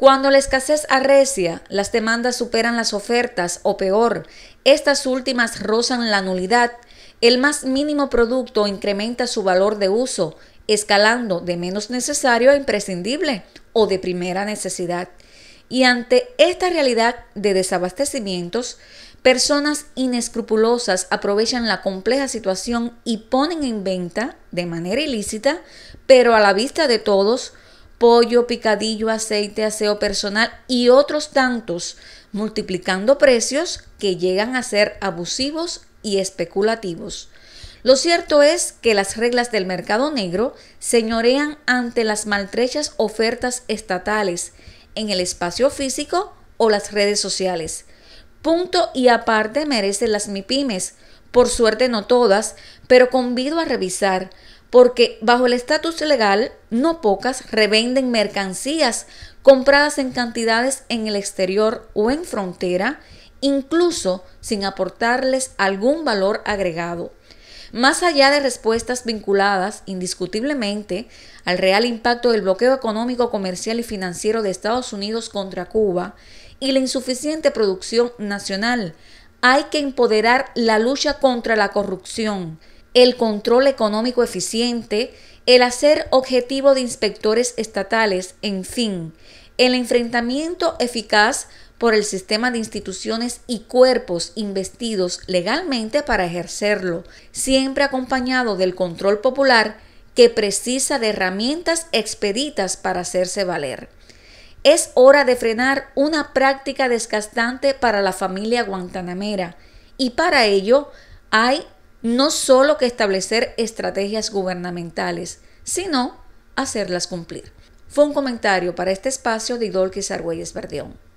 Cuando la escasez arrecia, las demandas superan las ofertas o peor, estas últimas rozan la nulidad, el más mínimo producto incrementa su valor de uso, escalando de menos necesario a imprescindible o de primera necesidad. Y ante esta realidad de desabastecimientos, personas inescrupulosas aprovechan la compleja situación y ponen en venta, de manera ilícita, pero a la vista de todos, pollo, picadillo, aceite, aseo personal y otros tantos, multiplicando precios que llegan a ser abusivos y especulativos. Lo cierto es que las reglas del mercado negro señorean ante las maltrechas ofertas estatales en el espacio físico o las redes sociales. Punto y aparte merecen las MIPIMES, por suerte no todas, pero convido a revisar, porque bajo el estatus legal no pocas revenden mercancías compradas en cantidades en el exterior o en frontera, incluso sin aportarles algún valor agregado. Más allá de respuestas vinculadas indiscutiblemente al real impacto del bloqueo económico, comercial y financiero de Estados Unidos contra Cuba y la insuficiente producción nacional, hay que empoderar la lucha contra la corrupción, el control económico eficiente, el hacer objetivo de inspectores estatales, en fin, el enfrentamiento eficaz por el sistema de instituciones y cuerpos investidos legalmente para ejercerlo, siempre acompañado del control popular que precisa de herramientas expeditas para hacerse valer. Es hora de frenar una práctica desgastante para la familia guantanamera y para ello hay no solo que establecer estrategias gubernamentales, sino hacerlas cumplir. Fue un comentario para este espacio de Idolquis Argüelles Verdeón.